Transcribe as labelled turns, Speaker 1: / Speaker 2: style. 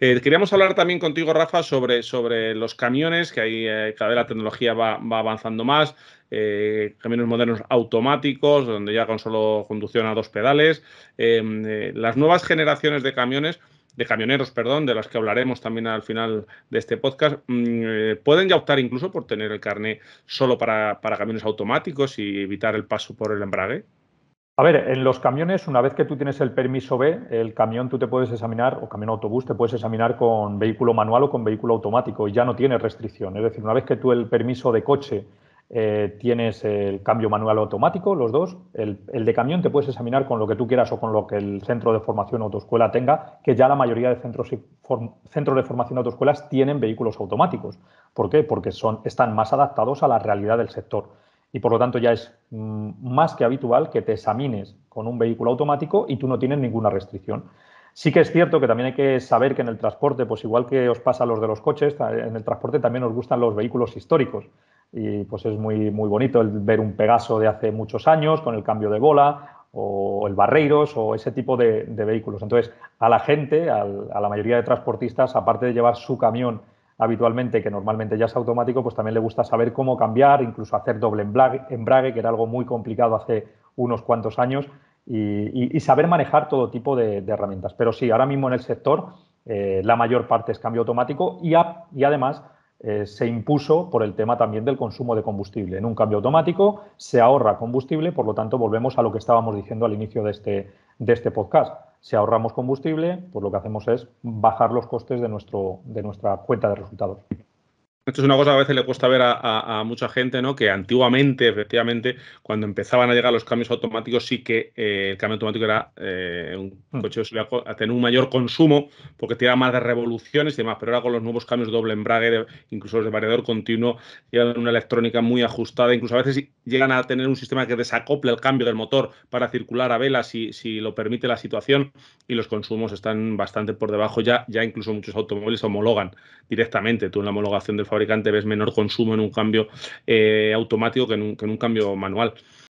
Speaker 1: Eh, queríamos hablar también contigo, Rafa, sobre, sobre los camiones, que ahí eh, cada vez la tecnología va, avanzando más. Eh, camiones modernos automáticos, donde ya con solo conducción a dos pedales. Em, las nuevas generaciones de camiones de camioneros, perdón, de las que hablaremos también al final de este podcast, mm, pueden ya optar incluso por tener el carnet solo para camiones automáticos y evitar el paso por el embrague.
Speaker 2: A ver, en los camiones, una vez que tú tienes el permiso B, el camión tú te puedes examinar, o camión autobús, te puedes examinar con vehículo manual o con vehículo automático y ya no tienes restricción. Es decir, una vez que tú el permiso de coche eh, tienes el cambio manual o automático, los dos, el, de camión te puedes examinar con lo que tú quieras o con lo que el centro de formación autoescuela tenga, que ya la mayoría de centros, centros de formación autoescuelas tienen vehículos automáticos. ¿Por qué? Porque son, están más adaptados a la realidad del sector y por lo tanto ya es mm, más que habitual que te examines con un vehículo automático y tú no tienes ninguna restricción. Sí que es cierto que también hay que saber que en el transporte, pues igual que os pasa a los de los coches, en el transporte también os gustan los vehículos históricos. Y pues es muy, muy bonito el ver un Pegaso de hace muchos años con el cambio de bola o el Barreiros o ese tipo de vehículos. Entonces, a la gente, a la mayoría de transportistas, aparte de llevar su camión habitualmente, que normalmente ya es automático, pues también le gusta saber cómo cambiar, incluso hacer doble embrague, que era algo muy complicado hace unos cuantos años, y, saber manejar todo tipo de, herramientas. Pero sí, ahora mismo en el sector eh, la mayor parte es cambio automático y, además eh, se impuso por el tema también del consumo de combustible. En un cambio automático se ahorra combustible, por lo tanto volvemos a lo que estábamos diciendo al inicio de este, de este podcast si ahorramos combustible, pues lo que hacemos es bajar los costes de, nuestro, de nuestra cuenta de resultados.
Speaker 1: Esto es una cosa que a veces le cuesta ver a, mucha gente, ¿no? Que antiguamente, efectivamente, cuando empezaban a llegar los cambios automáticos, sí que eh, el cambio automático era eh, un mm. coche que solía a tener un mayor consumo porque tenía más de revoluciones y demás, pero ahora con los nuevos cambios doble embrague, incluso los de variador continuo, llevan una electrónica muy ajustada, incluso a veces llegan a tener un sistema que desacople el cambio del motor para circular a vela si, si lo permite la situación y los consumos están bastante por debajo ya, ya incluso muchos automóviles homologan directamente, tú en la homologación del fabricante fabricante ves menor consumo en un cambio eh, automático que en un, que en un cambio manual.